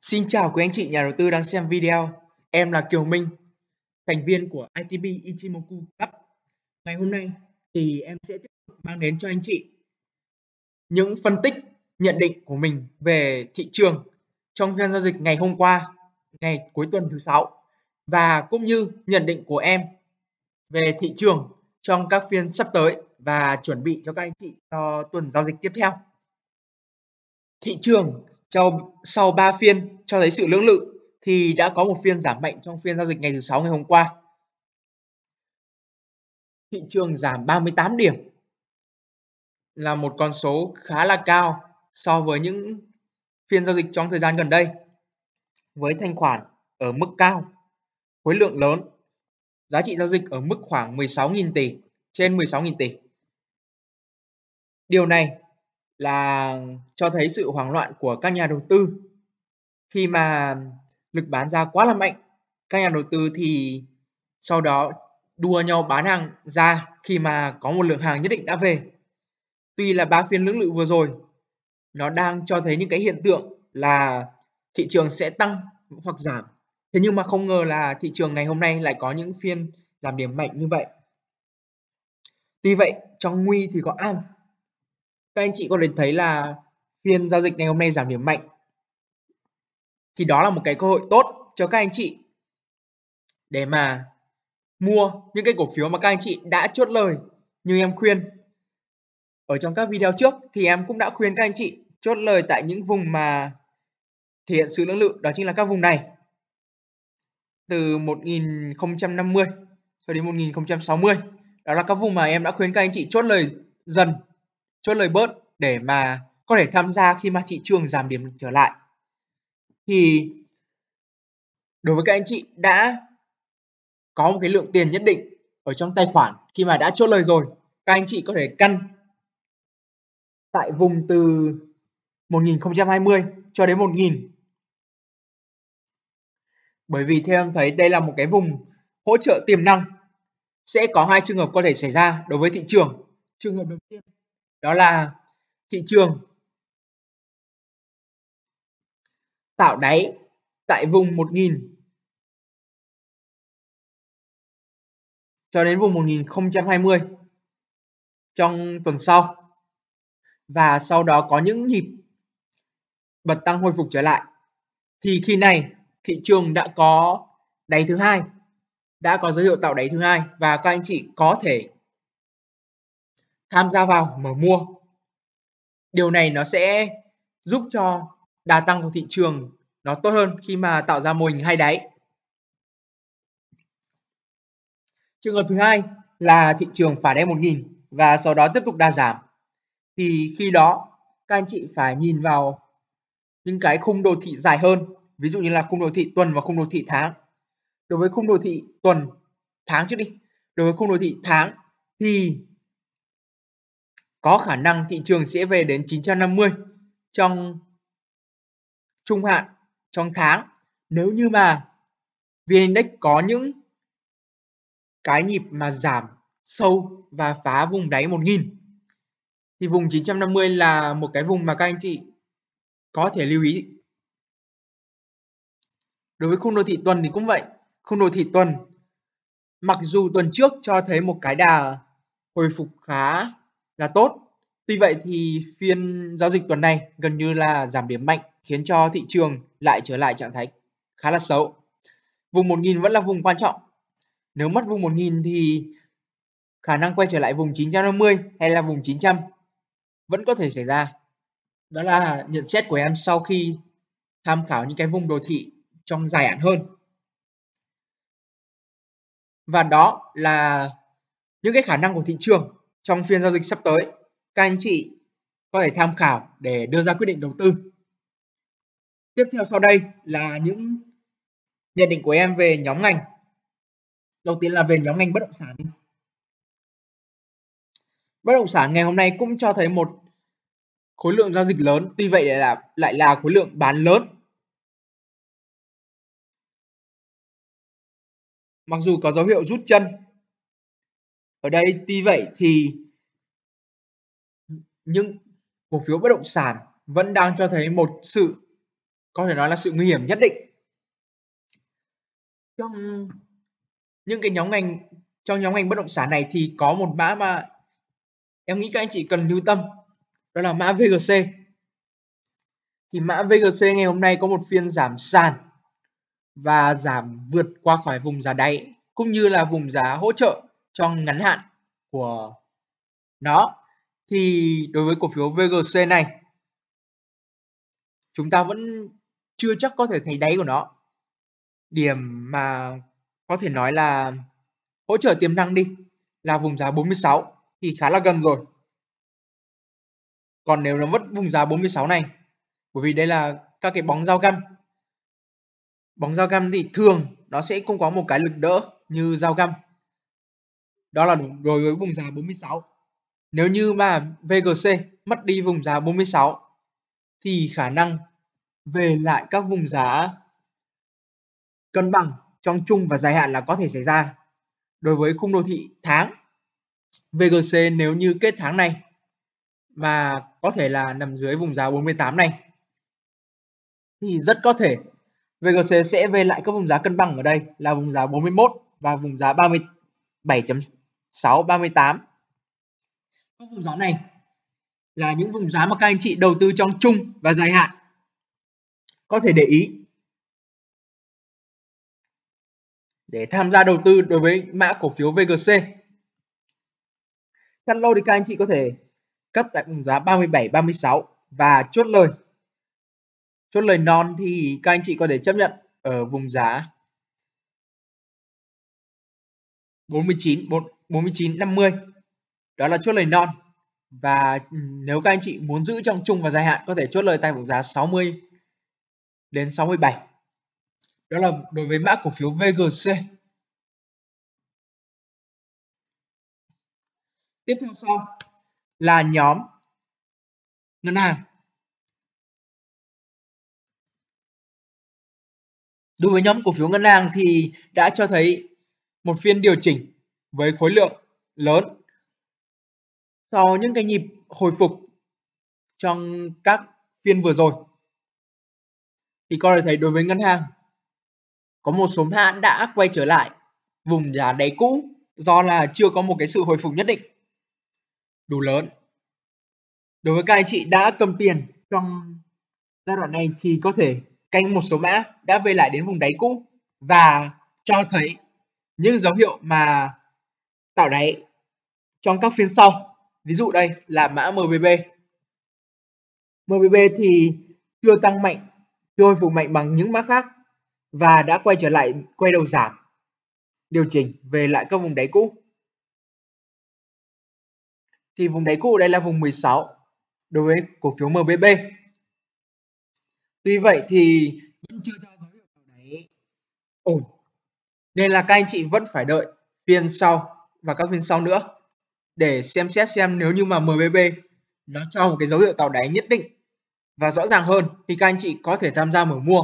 Xin chào quý anh chị nhà đầu tư đang xem video. Em là Kiều Minh, thành viên của ITB Ichimoku Club. Ngày hôm nay thì em sẽ tiếp tục mang đến cho anh chị những phân tích, nhận định của mình về thị trường trong phiên giao dịch ngày hôm qua, ngày cuối tuần thứ sáu và cũng như nhận định của em về thị trường trong các phiên sắp tới và chuẩn bị cho các anh chị cho tuần giao dịch tiếp theo. Thị trường sau, sau 3 phiên cho thấy sự lưỡng lự thì đã có một phiên giảm mạnh trong phiên giao dịch ngày thứ sáu ngày hôm qua. Thị trường giảm 38 điểm là một con số khá là cao so với những phiên giao dịch trong thời gian gần đây với thanh khoản ở mức cao, khối lượng lớn, giá trị giao dịch ở mức khoảng 16.000 tỷ, trên 16.000 tỷ. Điều này là cho thấy sự hoảng loạn của các nhà đầu tư khi mà lực bán ra quá là mạnh các nhà đầu tư thì sau đó đua nhau bán hàng ra khi mà có một lượng hàng nhất định đã về tuy là ba phiên lưỡng lự vừa rồi nó đang cho thấy những cái hiện tượng là thị trường sẽ tăng hoặc giảm thế nhưng mà không ngờ là thị trường ngày hôm nay lại có những phiên giảm điểm mạnh như vậy tuy vậy trong nguy thì có an các anh chị có thể thấy là phiên giao dịch ngày hôm nay giảm điểm mạnh thì đó là một cái cơ hội tốt cho các anh chị để mà mua những cái cổ phiếu mà các anh chị đã chốt lời như em khuyên ở trong các video trước thì em cũng đã khuyên các anh chị chốt lời tại những vùng mà thể hiện sự lưỡng lự đó chính là các vùng này từ 1050 cho đến 1060 đó là các vùng mà em đã khuyên các anh chị chốt lời dần chốt lời bớt để mà có thể tham gia khi mà thị trường giảm điểm trở lại thì đối với các anh chị đã có một cái lượng tiền nhất định ở trong tài khoản khi mà đã chốt lời rồi các anh chị có thể căn tại vùng từ 1020 cho đến 1000 bởi vì theo em thấy đây là một cái vùng hỗ trợ tiềm năng sẽ có hai trường hợp có thể xảy ra đối với thị trường trường hợp đầu tiên đó là thị trường tạo đáy tại vùng 1000 cho đến vùng 1020 trong tuần sau và sau đó có những nhịp bật tăng hồi phục trở lại thì khi này thị trường đã có đáy thứ hai đã có dấu hiệu tạo đáy thứ hai và các anh chị có thể tham gia vào mà mua. Điều này nó sẽ giúp cho đà tăng của thị trường nó tốt hơn khi mà tạo ra mô hình hai đáy. Trường hợp thứ hai là thị trường phá đáy 1.000 và sau đó tiếp tục đa giảm. Thì khi đó các anh chị phải nhìn vào những cái khung đồ thị dài hơn, ví dụ như là khung đồ thị tuần và khung đồ thị tháng. Đối với khung đồ thị tuần, tháng trước đi, đối với khung đồ thị tháng thì có khả năng thị trường sẽ về đến 950 trong trung hạn trong tháng nếu như mà VN Index có những cái nhịp mà giảm sâu và phá vùng đáy 1000 thì vùng 950 là một cái vùng mà các anh chị có thể lưu ý. Đối với khung đồ thị tuần thì cũng vậy, khung đồ thị tuần mặc dù tuần trước cho thấy một cái đà hồi phục khá là tốt. Tuy vậy thì phiên giao dịch tuần này gần như là giảm điểm mạnh khiến cho thị trường lại trở lại trạng thái khá là xấu. Vùng 1000 vẫn là vùng quan trọng. Nếu mất vùng 1000 thì khả năng quay trở lại vùng 950 hay là vùng 900 vẫn có thể xảy ra. Đó là nhận xét của em sau khi tham khảo những cái vùng đồ thị trong dài hạn hơn. Và đó là những cái khả năng của thị trường trong phiên giao dịch sắp tới các anh chị có thể tham khảo để đưa ra quyết định đầu tư. Tiếp theo sau đây là những nhận định của em về nhóm ngành. Đầu tiên là về nhóm ngành bất động sản. Bất động sản ngày hôm nay cũng cho thấy một khối lượng giao dịch lớn, tuy vậy là lại là khối lượng bán lớn. Mặc dù có dấu hiệu rút chân ở đây tuy vậy thì những cổ phiếu bất động sản vẫn đang cho thấy một sự có thể nói là sự nguy hiểm nhất định trong những cái nhóm ngành trong nhóm ngành bất động sản này thì có một mã mà em nghĩ các anh chị cần lưu tâm đó là mã VGC thì mã VGC ngày hôm nay có một phiên giảm sàn và giảm vượt qua khỏi vùng giá đáy cũng như là vùng giá hỗ trợ trong ngắn hạn của nó thì đối với cổ phiếu VGC này chúng ta vẫn chưa chắc có thể thấy đáy của nó điểm mà có thể nói là hỗ trợ tiềm năng đi là vùng giá 46 thì khá là gần rồi còn nếu nó vất vùng giá 46 này bởi vì đây là các cái bóng dao găm bóng dao găm thì thường nó sẽ không có một cái lực đỡ như dao găm đó là đúng đối với vùng giá 46. Nếu như mà VGC mất đi vùng giá 46 thì khả năng về lại các vùng giá cân bằng trong chung và dài hạn là có thể xảy ra. Đối với khung đô thị tháng, VGC nếu như kết tháng này và có thể là nằm dưới vùng giá 48 này thì rất có thể VGC sẽ về lại các vùng giá cân bằng ở đây là vùng giá 41 và vùng giá 37. 6, 38. Các vùng giá này là những vùng giá mà các anh chị đầu tư trong chung và dài hạn. Có thể để ý. Để tham gia đầu tư đối với mã cổ phiếu VGC. Cắt lô thì các anh chị có thể cắt tại vùng giá 37, 36 và chốt lời. Chốt lời non thì các anh chị có thể chấp nhận ở vùng giá 49, 4 49 50. Đó là chốt lời non. Và ừ, nếu các anh chị muốn giữ trong chung và dài hạn có thể chốt lời tại vùng giá 60 đến 67. Đó là đối với mã cổ phiếu VGC. Tiếp theo sau là nhóm ngân hàng. Đối với nhóm cổ phiếu ngân hàng thì đã cho thấy một phiên điều chỉnh với khối lượng lớn sau những cái nhịp hồi phục trong các phiên vừa rồi thì con thể thấy đối với ngân hàng có một số hãng đã quay trở lại vùng giá đáy cũ do là chưa có một cái sự hồi phục nhất định đủ lớn đối với các anh chị đã cầm tiền trong giai đoạn này thì có thể canh một số mã đã về lại đến vùng đáy cũ và cho thấy những dấu hiệu mà tạo đáy trong các phiên sau. Ví dụ đây là mã MBB. MBB thì chưa tăng mạnh, chưa hồi phục mạnh bằng những mã khác và đã quay trở lại quay đầu giảm, điều chỉnh về lại các vùng đáy cũ. Thì vùng đáy cũ đây là vùng 16 đối với cổ phiếu MBB. Tuy vậy thì vẫn chưa cho dấu hiệu đáy ổn. Nên là các anh chị vẫn phải đợi phiên sau và các phiên sau nữa để xem xét xem nếu như mà MBB nó cho một cái dấu hiệu tạo đáy nhất định và rõ ràng hơn thì các anh chị có thể tham gia mở mua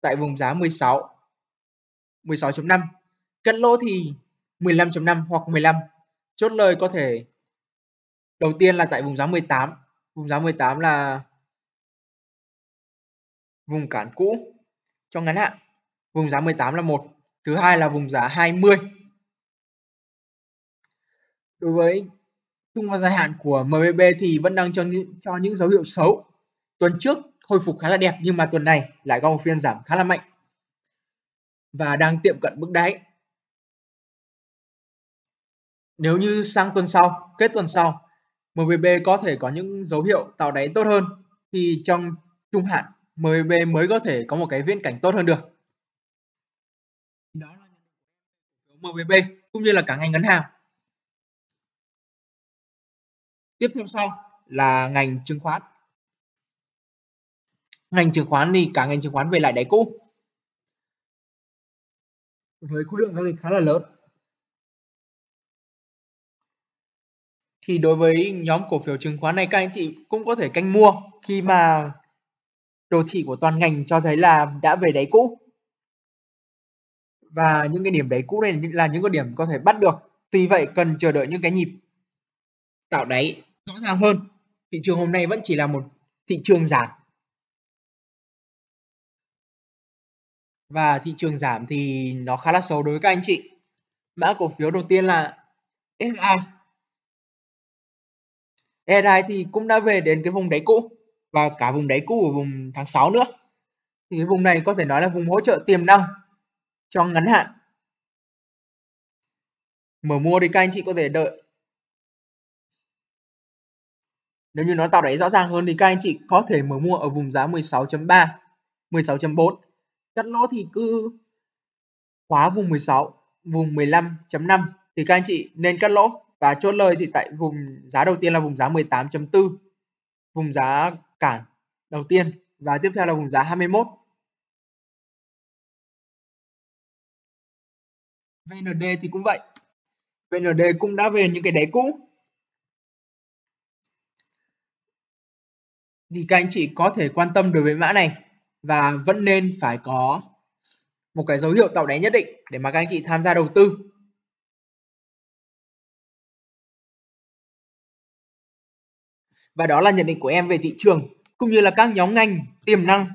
tại vùng giá 16 16.5 cân lỗ thì 15.5 hoặc 15 chốt lời có thể đầu tiên là tại vùng giá 18 vùng giá 18 là vùng cản cũ cho ngắn hạn vùng giá 18 là một thứ hai là vùng giá 20 đối với trung và dài hạn của MBB thì vẫn đang cho những, cho những dấu hiệu xấu. Tuần trước hồi phục khá là đẹp nhưng mà tuần này lại có một phiên giảm khá là mạnh và đang tiệm cận mức đáy. Nếu như sang tuần sau, kết tuần sau, MBB có thể có những dấu hiệu tạo đáy tốt hơn thì trong trung hạn MBB mới có thể có một cái viễn cảnh tốt hơn được. Đó là MBB cũng như là cả ngành ngân hàng tiếp theo sau là ngành chứng khoán ngành chứng khoán thì cả ngành chứng khoán về lại đáy cũ với khối lượng giao dịch khá là lớn thì đối với nhóm cổ phiếu chứng khoán này các anh chị cũng có thể canh mua khi mà đồ thị của toàn ngành cho thấy là đã về đáy cũ và những cái điểm đáy cũ này là những cái điểm có thể bắt được tuy vậy cần chờ đợi những cái nhịp tạo đáy rõ ràng hơn. Thị trường hôm nay vẫn chỉ là một thị trường giảm. Và thị trường giảm thì nó khá là xấu đối với các anh chị. Mã cổ phiếu đầu tiên là SI. SI thì cũng đã về đến cái vùng đáy cũ và cả vùng đáy cũ của vùng tháng 6 nữa. Thì cái vùng này có thể nói là vùng hỗ trợ tiềm năng trong ngắn hạn. Mở mua thì các anh chị có thể đợi Nếu như nó tạo đáy rõ ràng hơn thì các anh chị có thể mở mua ở vùng giá 16.3, 16.4. Cắt lỗ thì cứ khóa vùng 16, vùng 15.5 thì các anh chị nên cắt lỗ và chốt lời thì tại vùng giá đầu tiên là vùng giá 18.4, vùng giá cản đầu tiên và tiếp theo là vùng giá 21. VND thì cũng vậy. VND cũng đã về những cái đáy cũ thì các anh chị có thể quan tâm đối với mã này và vẫn nên phải có một cái dấu hiệu tạo đáy nhất định để mà các anh chị tham gia đầu tư. Và đó là nhận định của em về thị trường cũng như là các nhóm ngành tiềm năng.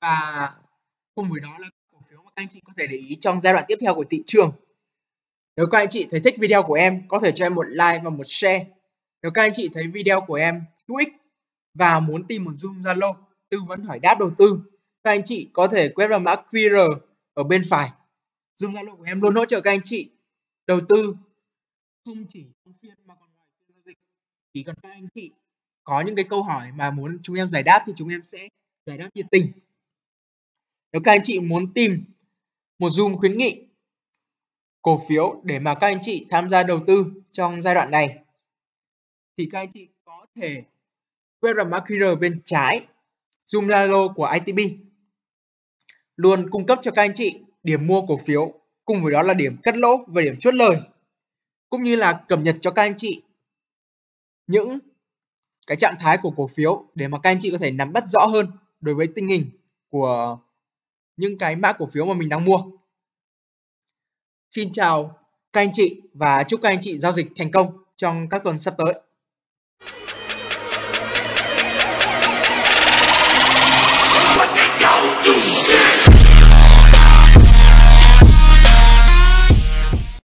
Và cùng với đó là cổ phiếu mà các anh chị có thể để ý trong giai đoạn tiếp theo của thị trường. Nếu các anh chị thấy thích video của em, có thể cho em một like và một share nếu các anh chị thấy video của em hữu ích và muốn tìm một Zoom Zalo tư vấn hỏi đáp đầu tư, các anh chị có thể quét vào mã QR ở bên phải. Zoom Zalo của em luôn hỗ trợ các anh chị đầu tư không chỉ trong phiên mà còn ngoài phiên giao dịch. Chỉ cần các anh chị có những cái câu hỏi mà muốn chúng em giải đáp thì chúng em sẽ giải đáp nhiệt tình. Nếu các anh chị muốn tìm một Zoom khuyến nghị cổ phiếu để mà các anh chị tham gia đầu tư trong giai đoạn này thì các anh chị có thể quét vào mã QR bên trái Zoom Lalo của ITB luôn cung cấp cho các anh chị điểm mua cổ phiếu cùng với đó là điểm cắt lỗ và điểm chốt lời cũng như là cập nhật cho các anh chị những cái trạng thái của cổ phiếu để mà các anh chị có thể nắm bắt rõ hơn đối với tình hình của những cái mã cổ phiếu mà mình đang mua. Xin chào các anh chị và chúc các anh chị giao dịch thành công trong các tuần sắp tới. do céu.